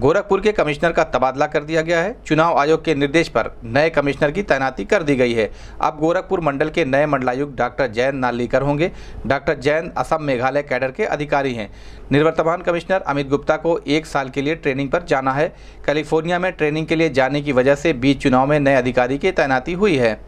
गोरखपुर के कमिश्नर का तबादला कर दिया गया है चुनाव आयोग के निर्देश पर नए कमिश्नर की तैनाती कर दी गई है अब गोरखपुर मंडल के नए मंडलायुक्त डॉक्टर जैन नालीकर होंगे डॉक्टर जैन असम मेघालय कैडर के अधिकारी हैं निर्वर्तमान कमिश्नर अमित गुप्ता को एक साल के लिए ट्रेनिंग पर जाना है कैलिफोर्निया में ट्रेनिंग के लिए जाने की वजह से बीच चुनाव में नए अधिकारी की तैनाती हुई है